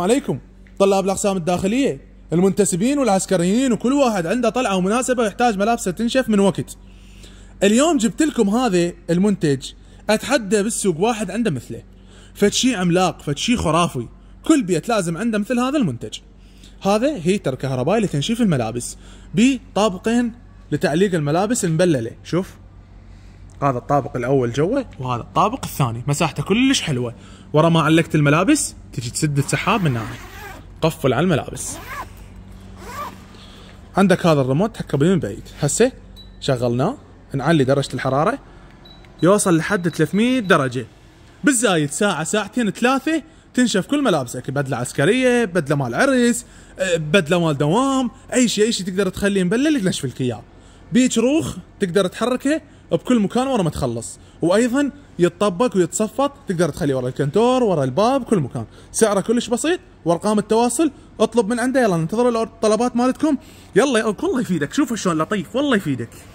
السلام عليكم طلاب الأقسام الداخلية المنتسبين والعسكريين وكل واحد عنده طلعة ومناسبة ويحتاج ملابسه تنشف من وقت اليوم جبت لكم هذا المنتج أتحدى بالسوق واحد عنده مثله فتشي عملاق فتشي خرافي كل بيت لازم عنده مثل هذا المنتج هذا هيتر كهربائي لتنشيف الملابس بطابقين لتعليق الملابس المبلله شوف هذا الطابق الاول جوه وهذا الطابق الثاني مساحته كلش حلوه ورا ما علقت الملابس تجي تسد السحاب من هنا قفل على الملابس عندك هذا الريموت تحكم من بعيد هسه شغلناه نعلي درجة الحرارة يوصل لحد 300 درجة بالزايد ساعة ساعتين ثلاثة تنشف كل ملابسك بدلة عسكرية بدلة مال عرس بدلة مال دوام أي شيء أي شيء تقدر تخليه مبلل نشف لك إياه بيج روخ تقدر تحركه بكل مكان ورا ما تخلص وايضا يتطبق ويتصفط تقدر تخليه ورا الكنتور ورا الباب كل مكان سعره كلش بسيط وارقام التواصل اطلب من عنده يلا ننتظر الطلبات مالتكم يلا والله يفيدك شوف شلون لطيف والله يفيدك